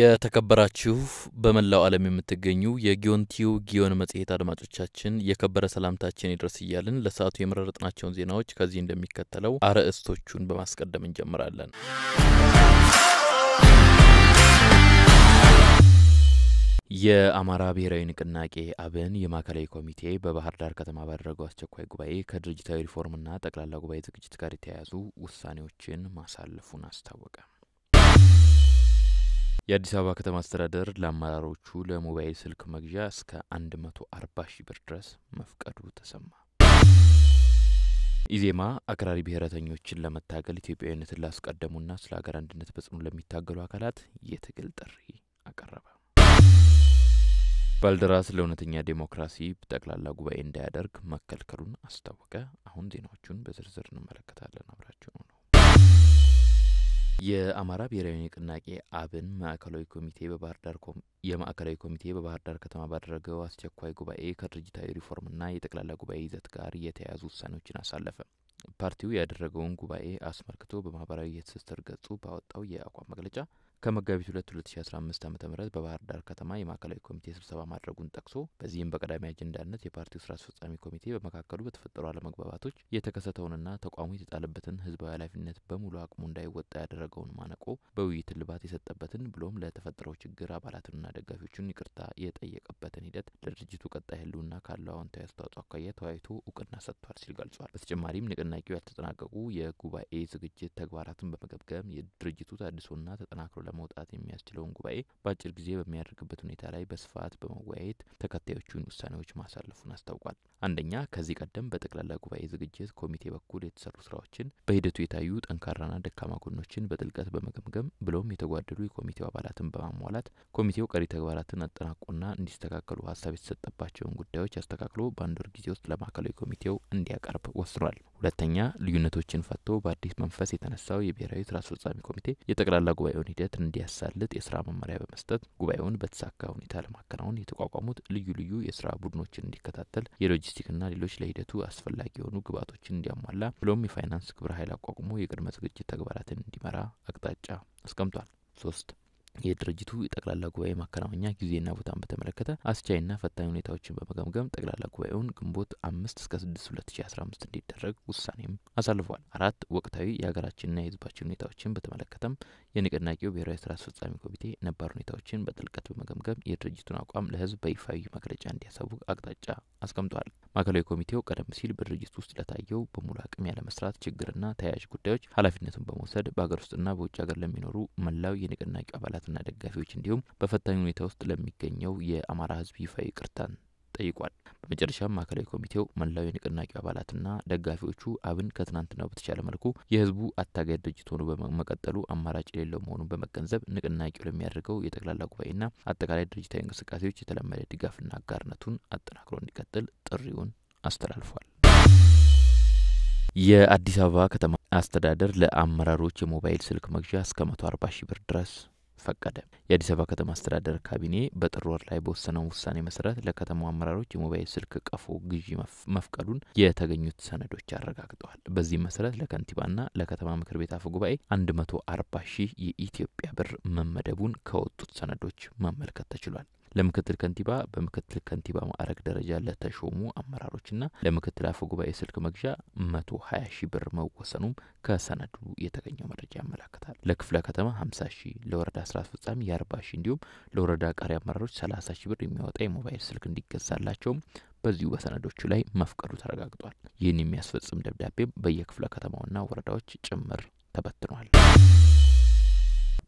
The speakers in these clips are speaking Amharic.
የተከበራችሁ በመላው ዓለም የምትገኙ የጊዮንቲዩ ጊዮን መጽሔት አድማጮቻችን የከበረ ሰላምታችን ይድረስ እያልን ለሰዓቱ የመረጥናቸውን ዜናዎች ከዚህ እንደሚከተለው አርዕስቶቹን በማስቀደም እንጀምራለን። የአማራ ብሔራዊ ንቅናቄ አብን የማዕከላዊ ኮሚቴ በባህር ዳር ከተማ ባደረገው አስቸኳይ ጉባኤ ከድርጅታዊ ሪፎርምና ጠቅላላ ጉባኤ ዝግጅት ጋር የተያያዙ ውሳኔዎችን ማሳለፉን አስታወቀ። የአዲስ አበባ ከተማ አስተዳደር ለአመራሮቹ ለሞባይል ስልክ መግዣ እስከ 140 መቶ ሺህ ብር ድረስ መፍቀዱ ተሰማ። ኢዜማ አክራሪ ብሔረተኞችን ለመታገል ኢትዮጵያዊነትን ላስቀደሙና ስለ ሀገር አንድነት በጽኑ ለሚታገሉ አካላት የትግል ጥሪ አቀረበ። ባልደራስ ለእውነተኛ ዴሞክራሲ ጠቅላላ ጉባኤ እንዳያደርግ መከልከሉን አስታወቀ። አሁን ዜናዎቹን በዝርዝር እንመለከታለን። አብራችሁ የአማራ ብሔራዊ ንቅናቄ አብን ማዕከላዊ ኮሚቴ በባህር ዳር የማዕከላዊ ኮሚቴ በባህር ዳር ከተማ ባደረገው አስቸኳይ ጉባኤ ከድርጅታዊ ሪፎርምና የጠቅላላ ጉባኤ ይዘት ጋር የተያያዙ ውሳኔዎችን አሳለፈ። ፓርቲው ያደረገውን ጉባኤ አስመልክቶ በማህበራዊ የትስስር ገጹ ባወጣው የአቋም መግለጫ ከመጋቢት 2 2015 ዓ ም በባህር ዳር ከተማ የማዕከላዊ ኮሚቴ ስብሰባ ማድረጉን ጠቅሶ በዚህም በቀዳሚ አጀንዳነት የፓርቲው ስራ አስፈጻሚ ኮሚቴ በመካከሉ በተፈጠሩ አለመግባባቶች የተከሰተውንና ተቋሙ የተጣለበትን ህዝባዊ ኃላፊነት በሙሉ አቅሙ እንዳይወጣ ያደረገውን ማነቆ በውይይት ልባት የሰጠበትን ብሎም ለተፈጠረው ችግር አባላትንና ደጋፊዎቹን ይቅርታ የጠየቀበትን ሂደት ለድርጅቱ ቀጣይ ህልውና ካለው አዎንታዊ አስተዋጽኦ አኳያ ተወያይቶ እውቅና ሰጥቷል ሲል ገልጿል። በተጨማሪም ንቅናቄው ያልተጠናቀቁ የጉባኤ ዝግጅት ተግባራትን በመገምገም የድርጅቱ ታድሶና ተጠናክሮ ለመውጣት የሚያስችለውን ጉባኤ በአጭር ጊዜ በሚያደርግበት ሁኔታ ላይ በስፋት በመወያየት ተከታዮቹን ውሳኔዎች ማሳለፉን አስታውቋል። አንደኛ፣ ከዚህ ቀደም በጠቅላላ ጉባኤ ዝግጅት ኮሚቴ በኩል የተሰሩ ስራዎችን፣ በሂደቱ የታዩ ጠንካራና ደካማ ጎኖችን በጥልቀት በመገምገም ብሎም የተጓደሉ የኮሚቴው አባላትን በማሟላት ኮሚቴው ቀሪ ተግባራትን አጠናቆና እንዲስተካከሉ ሀሳብ የተሰጠባቸውን ጉዳዮች አስተካክሎ በአንድ ወር ጊዜ ውስጥ ለማዕከላዊ ኮሚቴው እንዲያቀርብ ወስኗል። ሁለተኛ፣ ልዩነቶችን ፈቶ በአዲስ መንፈስ የተነሳው የብሔራዊ ስራ አስፈጻሚ ኮሚቴ የጠቅላላ ጉባኤውን ሂደት እውቀትን እንዲያሳልጥ የስራ መመሪያ በመስጠት ጉባኤውን በተሳካ ሁኔታ ለማከናወን የተቋቋሙት ልዩ ልዩ የስራ ቡድኖችን እንዲከታተል የሎጂስቲክና ሌሎች ለሂደቱ አስፈላጊ የሆኑ ግብዓቶችን እንዲያሟላ ብሎም የፋይናንስ ግብረ ኃይል አቋቁሞ የቅድመ ዝግጅት ተግባራትን እንዲመራ አቅጣጫ አስቀምጧል። ሶስት የድርጅቱ ጠቅላላ ጉባኤ ማከናወኛ ጊዜና ቦታን በተመለከተ አስቻይና ፈታኝ ሁኔታዎችን በመገምገም ጠቅላላ ጉባኤውን ግንቦት አምስት እስከ ስድስት ሁለት ሺ አስራ አምስት እንዲደረግ ውሳኔም አሳልፏል። አራት ወቅታዊ የሀገራችንና የህዝባችን ሁኔታዎችን በተመለከተም የንቅናቄው ብሔራዊ ስራ አስፈጻሚ ኮሚቴ ነባር ሁኔታዎችን በጥልቀት በመገምገም የድርጅቱን አቋም ለህዝብ በይፋዊ መግለጫ እንዲያሳውቅ አቅጣጫ አስቀምጧል። ማዕከላዊ ኮሚቴው ቀደም ሲል በድርጅት ውስጥ ለታየው በሙሉ አቅም ያለመስራት ችግርና ተያያዥ ጉዳዮች ኃላፊነቱን በመውሰድ በሀገር ውስጥና በውጭ ሀገር ለሚኖሩ መላው የንቅናቄው አባላትና ደጋፊዎች እንዲሁም በፈታኝ ሁኔታ ውስጥ ለሚገኘው የአማራ ህዝብ ይፋ ይቅርታን ጠይቋል። በመጨረሻም ማዕከላዊ ኮሚቴው መላው የንቅናቄው አባላትና ደጋፊዎቹ አብን ከትናንትናው በተቻለ መልኩ የህዝቡ አታጋይ ድርጅት ሆኖ በመቀጠሉ አማራጭ የሌለው መሆኑን በመገንዘብ ንቅናቄው ለሚያደርገው የጠቅላላ ጉባኤና አጠቃላይ ድርጅታዊ እንቅስቃሴዎች የተለመደ ድጋፍና አጋርነቱን አጠናክሮ እንዲቀጥል ጥሪውን አስተላልፏል። የአዲስ አበባ ከተማ አስተዳደር ለአመራሮች የሞባይል ስልክ መግዣ እስከ መቶ ሺህ ብር ድረስ ፈቀደ። የአዲስ አበባ ከተማ አስተዳደር ካቢኔ በጥር ወር ላይ በወሰነው ውሳኔ መሰረት ለከተማው አመራሮች የሞባይል ስልክ ቀፎ ግዢ መፍቀዱን የተገኙት ሰነዶች አረጋግጠዋል። በዚህም መሰረት ለከንቲባና ለከተማ ምክር ቤት አፈ ጉባኤ አንድ መቶ አርባ ሺህ የኢትዮጵያ ብር መመደቡን ከወጡት ሰነዶች መመልከት ተችሏል። ለምክትል ከንቲባ በምክትል ከንቲባ ማዕረግ ደረጃ ለተሾሙ አመራሮችና ለምክትል አፈ ጉባኤ ስልክ መግዣ መቶ ሀያ ሺ ብር መወሰኑም ከሰነዱ የተገኘው መረጃ ያመላክታል። ለክፍለ ከተማ ሀምሳ ሺ ለወረዳ ስራ አስፈጻሚ የአርባ ሺ እንዲሁም ለወረዳ ቀሪ አመራሮች ሰላሳ ሺ ብር የሚያወጣ የሞባይል ስልክ እንዲገዛላቸውም በዚሁ በሰነዶቹ ላይ መፍቀዱ ተረጋግጧል። ይህን የሚያስፈጽም ደብዳቤም በየክፍለ ከተማውና ወረዳዎች ጭምር ተበትኗል።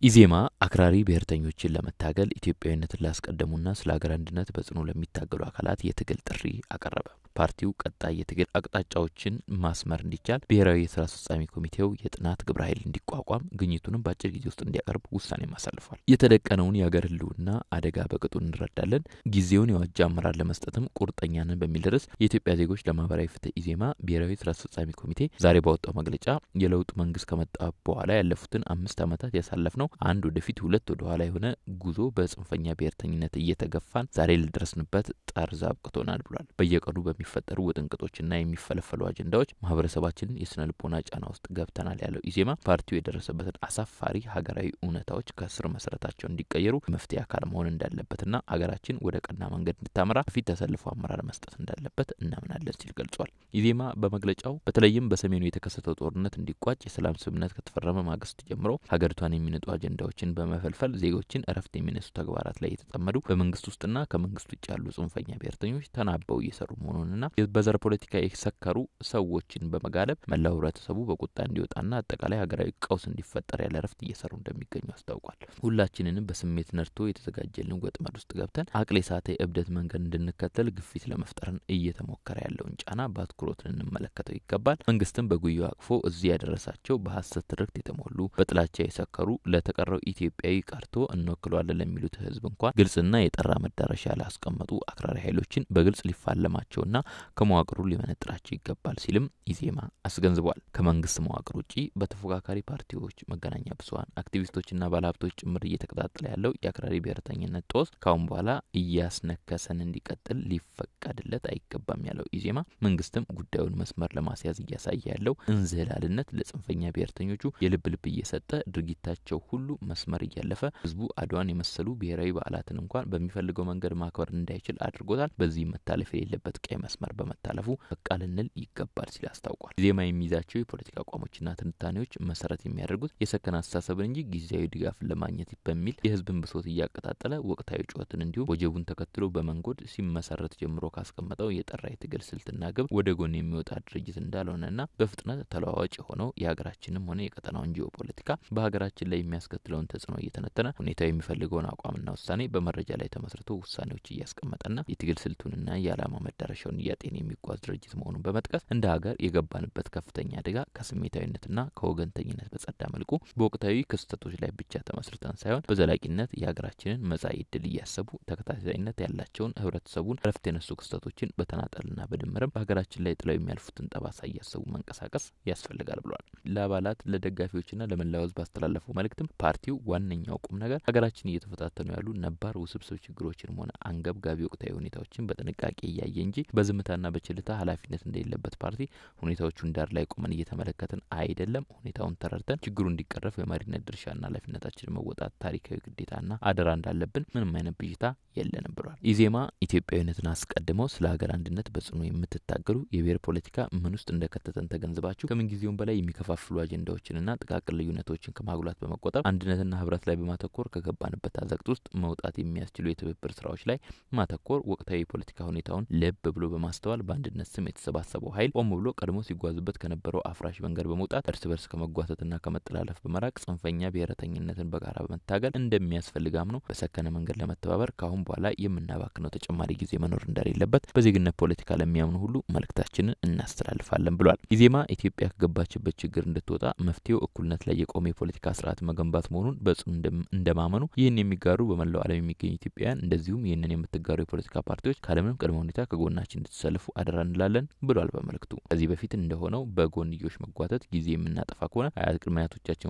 ኢዜማ አክራሪ ብሔርተኞችን ለመታገል ኢትዮጵያዊነትን ላስቀደሙና ስለ ሀገር አንድነት በጽኑ ለሚታገሉ አካላት የትግል ጥሪ አቀረበ። ፓርቲው ቀጣይ የትግል አቅጣጫዎችን ማስመር እንዲቻል ብሔራዊ የስራ አስፈጻሚ ኮሚቴው የጥናት ግብረ ኃይል እንዲቋቋም ግኝቱንም በአጭር ጊዜ ውስጥ እንዲያቀርብ ውሳኔ አሳልፏል። የተደቀነውን የአገር ህልውና አደጋ በቅጡ እንረዳለን፣ ጊዜውን የዋጀ አመራር ለመስጠትም ቁርጠኛ ነን በሚል ርዕስ የኢትዮጵያ ዜጎች ለማህበራዊ ፍትህ ኢዜማ ብሔራዊ ስራ አስፈጻሚ ኮሚቴ ዛሬ ባወጣው መግለጫ የለውጡ መንግስት ከመጣ በኋላ ያለፉትን አምስት ዓመታት ያሳለፍነው አንድ ወደፊት ሁለት ወደኋላ የሆነ ጉዞ በጽንፈኛ ብሔርተኝነት እየተገፋን ዛሬ ልደረስንበት ጠርዝ አብቅቶናል ብሏል። በየቀኑ በሚ የሚፈጠሩ ውጥንቅጦችና የሚፈለፈሉ አጀንዳዎች ማህበረሰባችንን የስነ ልቦና ጫና ውስጥ ገብተናል ያለው ኢዜማ ፓርቲው የደረሰበትን አሳፋሪ ሀገራዊ እውነታዎች ከስር መሰረታቸው እንዲቀየሩ መፍትሄ አካል መሆን እንዳለበትና ሀገራችን ወደ ቀና መንገድ እንድታመራ ፊት ተሰልፎ አመራር መስጠት እንዳለበት እናምናለን ሲል ገልጿል። ኢዜማ በመግለጫው በተለይም በሰሜኑ የተከሰተው ጦርነት እንዲቋጭ የሰላም ስምምነት ከተፈረመ ማግስት ጀምሮ ሀገሪቷን የሚነጡ አጀንዳዎችን በመፈልፈል ዜጎችን እረፍት የሚነሱ ተግባራት ላይ የተጠመዱ በመንግስት ውስጥና ከመንግስት ውጭ ያሉ ጽንፈኛ ብሔርተኞች ተናበው እየሰሩ መሆኑን መቃወምንና በዘር ፖለቲካ የሰከሩ ሰዎችን በመጋለብ መላው ህብረተሰቡ በቁጣ እንዲወጣና አጠቃላይ ሀገራዊ ቀውስ እንዲፈጠር ያለ ረፍት እየሰሩ እንደሚገኙ አስታውቋል። ሁላችንንም በስሜት ነድቶ የተዘጋጀልን ወጥመድ ውስጥ ገብተን አቅሌ ሳተ እብደት መንገድ እንድንከተል ግፊት ለመፍጠርን እየተሞከረ ያለውን ጫና በአትኩሮት ልንመለከተው ይገባል። መንግስትም በጉዮ አቅፎ እዚህ ያደረሳቸው በሀሰት ትርክት የተሞሉ በጥላቻ የሰከሩ ለተቀረው ኢትዮጵያዊ ቀርቶ እንወክለዋለን ለሚሉት ህዝብ እንኳን ግልጽና የጠራ መዳረሻ ላስቀመጡ አክራሪ ኃይሎችን በግልጽ ሊፋለማቸውና ከመዋቅሩ ሊመነጥራቸው ይገባል ሲልም ኢዜማ አስገንዝቧል። ከመንግስት መዋቅር ውጪ በተፎካካሪ ፓርቲዎች፣ መገናኛ አክቲቪስቶች አክቲቪስቶችና ባለሀብቶች ጭምር እየተቀጣጠለ ያለው የአክራሪ ብሔርተኝነት ጦስ ካሁን በኋላ እያስነከሰን እንዲቀጥል ሊፈቀድለት አይገባም ያለው ኢዜማ መንግስትም ጉዳዩን መስመር ለማስያዝ እያሳየ ያለው እንዝህላልነት ለጽንፈኛ ብሔርተኞቹ የልብ ልብ እየሰጠ ድርጊታቸው ሁሉ መስመር እያለፈ ህዝቡ አድዋን የመሰሉ ብሔራዊ በዓላትን እንኳን በሚፈልገው መንገድ ማክበር እንዳይችል አድርጎታል። በዚህ መታለፍ የሌለበት ቀይ መስመር በመታለፉ በቃ ልንል ይገባል ሲል አስታውቋል። ዜማ የሚይዛቸው የፖለቲካ አቋሞችና ትንታኔዎች መሰረት የሚያደርጉት የሰከን አስተሳሰብን እንጂ ጊዜያዊ ድጋፍን ለማግኘት በሚል የህዝብን ብሶት እያቀጣጠለ ወቅታዊ ጩኸትን እንዲሁም ወጀቡን ተከትሎ በመንጎድ ሲመሰረት ጀምሮ ካስቀመጠው የጠራ የትግል ስልትና ግብ ወደ ጎን የሚወጣ ድርጅት እንዳልሆነና በፍጥነት ተለዋዋጭ የሆነው የሀገራችንም ሆነ የቀጠናውን ጂኦ ፖለቲካ በሀገራችን ላይ የሚያስከትለውን ተጽዕኖ እየተነተነ ሁኔታው የሚፈልገውን አቋምና ውሳኔ በመረጃ ላይ ተመስርቶ ውሳኔዎች እያስቀመጠና የትግል ስልቱንና የዓላማ መዳረሻውን እያጤን የሚጓዝ ድርጅት መሆኑን በመጥቀስ እንደ ሀገር የገባንበት ከፍተኛ አደጋ ከስሜታዊነትና ከወገንተኝነት በጸዳ መልኩ በወቅታዊ ክስተቶች ላይ ብቻ ተመስርተን ሳይሆን በዘላቂነት የሀገራችንን መጻኢ ዕድል እያሰቡ ተከታታይነት ያላቸውን ህብረተሰቡን ረፍት የነሱ ክስተቶችን በተናጠልና በድምርም በሀገራችን ላይ ጥለው የሚያልፉትን ጠባሳ እያሰቡ መንቀሳቀስ ያስፈልጋል ብሏል። ለአባላት ለደጋፊዎችና ለመላው ህዝብ ባስተላለፈው መልእክትም ፓርቲው ዋነኛው ቁም ነገር ሀገራችን እየተፈታተኑ ያሉ ነባር ውስብስብ ችግሮችን ሆነ አንገብጋቢ ወቅታዊ ሁኔታዎችን በጥንቃቄ እያየ እንጂ በ በዝምታና በችልታ ኃላፊነት እንደሌለበት ፓርቲ ሁኔታዎቹን ዳር ላይ ቆመን እየተመለከትን አይደለም። ሁኔታውን ተረድተን ችግሩ እንዲቀረፍ የመሪነት ድርሻና ኃላፊነታችን መወጣት ታሪካዊ ግዴታና አደራ እንዳለብን ምንም አይነት ብዥታ የለንም ብሏል። ኢዜማ ኢትዮጵያዊነትን አስቀድመው ስለ ሀገር አንድነት በጽኑ የምትታገሉ የብሔር ፖለቲካ ምን ውስጥ እንደከተተን ተገንዝባችሁ ከምንጊዜውም በላይ የሚከፋፍሉ አጀንዳዎችንና ጥቃቅን ልዩነቶችን ከማጉላት በመቆጠብ አንድነትና ህብረት ላይ በማተኮር ከገባንበት አዘቅት ውስጥ መውጣት የሚያስችሉ የትብብር ስራዎች ላይ ማተኮር ወቅታዊ የፖለቲካ ሁኔታውን ልብ ብሎ በ በማስተዋል በአንድነት ስም የተሰባሰበው ኃይል ቆም ብሎ ቀድሞ ሲጓዙበት ከነበረው አፍራሽ መንገድ በመውጣት እርስ በርስ ከመጓተትና ከመጠላለፍ በመራቅ ጽንፈኛ ብሔረተኝነትን በጋራ በመታገል እንደሚያስፈልግ አምኖ በሰከነ መንገድ ለመተባበር ከአሁን በኋላ የምናባክነው ተጨማሪ ጊዜ መኖር እንደሌለበት በዜግነት ፖለቲካ ለሚያምኑ ሁሉ መልእክታችንን እናስተላልፋለን ብሏል። ኢዜማ ኢትዮጵያ ከገባችበት ችግር እንድትወጣ መፍትሄው እኩልነት ላይ የቆመ የፖለቲካ ስርዓት መገንባት መሆኑን በጽኑ እንደማመኑ ይህን የሚጋሩ በመላው ዓለም የሚገኙ ኢትዮጵያውያን እንደዚሁም ይህንን የምትጋሩ የፖለቲካ ፓርቲዎች ካለምንም ቅድመ ሁኔታ ከጎናችን እንድትሰልፉ አደራ እንላለን ብሏል በመልክቱ ከዚህ በፊት እንደሆነው በጎንዮሽ መጓተት ጊዜ የምናጠፋ ከሆነ አያት ቅድመ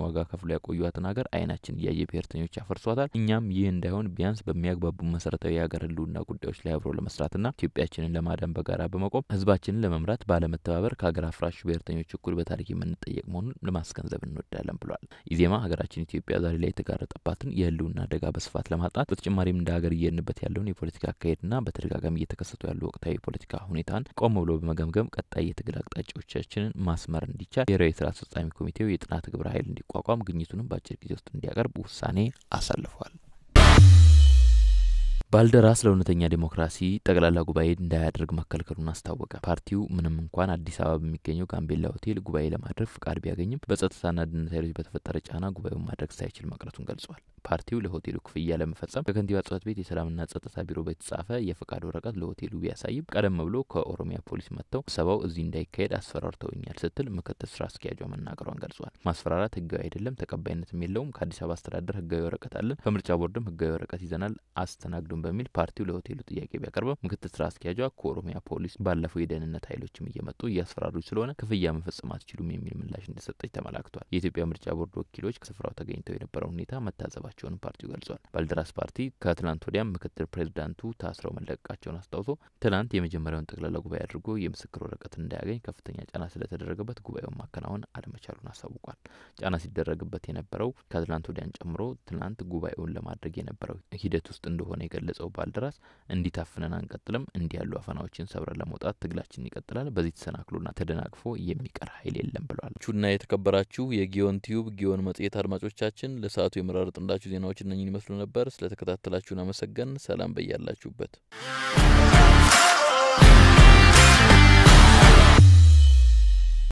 ዋጋ ከፍሎ ያቆዩትን ሀገር አይናችን እያየ ብሔርተኞች ያፈርሷታል። እኛም ይህ እንዳይሆን ቢያንስ በሚያግባቡ መሰረታዊ የሀገር ህልውና ጉዳዮች ላይ አብሮ ለመስራትና ኢትዮጵያችንን ለማዳን በጋራ በመቆም ህዝባችንን ለመምራት ባለመተባበር ከሀገር አፍራሽ ብሔርተኞች እኩል በታሪክ የምንጠየቅ መሆኑን ለማስገንዘብ እንወዳለን ብሏል። ኢዜማ ሀገራችን ኢትዮጵያ ዛሬ ላይ የተጋረጠባትን የህልውና አደጋ በስፋት ለማጣት በተጨማሪም እንደ ሀገር እየንበት ያለውን የፖለቲካ አካሄድና በተደጋጋሚ እየተከሰቱ ያሉ ወቅታዊ ፖለቲ የፖለቲካ ሁኔታን ቆም ብሎ በመገምገም ቀጣይ የትግል አቅጣጫዎቻችንን ማስመር እንዲቻል ብሔራዊ ስራ አስፈጻሚ ኮሚቴው የጥናት ግብረ ኃይል እንዲቋቋም ግኝቱንም በአጭር ጊዜ ውስጥ እንዲያቀርብ ውሳኔ አሳልፏል። ባልደራስ ለእውነተኛ ዴሞክራሲ ጠቅላላ ጉባኤ እንዳያደርግ መከልከሉን አስታወቀ። ፓርቲው ምንም እንኳን አዲስ አበባ በሚገኘው ጋምቤላ ሆቴል ጉባኤ ለማድረግ ፍቃድ ቢያገኝም በጸጥታና ደህንነት ኃይሎች በተፈጠረ ጫና ጉባኤውን ማድረግ ሳይችል መቅረቱን ገልጿል። ፓርቲው ለሆቴሉ ክፍያ ለመፈጸም ከከንቲባ ጽሕፈት ቤት የሰላምና ጸጥታ ቢሮ በተጻፈ የፍቃድ ወረቀት ለሆቴሉ ቢያሳይም ቀደም ብሎ ከኦሮሚያ ፖሊስ መጥተው ስብሰባው እዚህ እንዳይካሄድ አስፈራርተውኛል ስትል ምክትል ስራ አስኪያጇ መናገሯን ገልጿል። ማስፈራራት ህጋዊ አይደለም፣ ተቀባይነትም የለውም። ከአዲስ አበባ አስተዳደር ህጋዊ ወረቀት አለን፣ ከምርጫ ቦርድም ህጋዊ ወረቀት ይዘናል። አስተናግዱን በሚል ፓርቲው ለሆቴሉ ጥያቄ ቢያቀርበው ምክትል ስራ አስኪያጇ ከኦሮሚያ ፖሊስ ባለፈው የደህንነት ኃይሎችም እየመጡ እያስፈራሩ ስለሆነ ክፍያ መፈጸም አትችሉም የሚል ምላሽ እንደሰጠች ተመላክቷል። የኢትዮጵያ ምርጫ ቦርድ ወኪሎች ከስፍራው ተገኝተው የነበረውን ሁኔታ መታዘባቸውንም ፓርቲው ገልጿል። ባልደራስ ፓርቲ ከትናንት ወዲያም ምክትል ፕሬዚዳንቱ ታስረው መለቀቃቸውን አስታውሶ ትናንት የመጀመሪያውን ጠቅላላ ጉባኤ አድርጎ የምስክር ወረቀት እንዳያገኝ ከፍተኛ ጫና ስለተደረገበት ጉባኤውን ማከናወን አለመቻሉን አሳውቋል። ጫና ሲደረግበት የነበረው ከትናንት ወዲያን ጨምሮ ትናንት ጉባኤውን ለማድረግ የነበረው ሂደት ውስጥ እንደሆነ የገለ የገለጸው ባልደራስ እንዲታፍነን አንቀጥልም፣ እንዲህ ያሉ አፈናዎችን ሰብረን ለመውጣት ትግላችን ይቀጥላል፣ በዚህ ተሰናክሎና ተደናቅፎ የሚቀር ኃይል የለም ብለዋል። ቹና የተከበራችሁ የጊዮን ቲዩብ ጊዮን መጽሔት አድማጮቻችን ለሰዓቱ የመራረጥንላችሁ ዜናዎች እነኝን ይመስሉ ነበር። ስለተከታተላችሁን አመሰገን። ሰላም በያላችሁበት።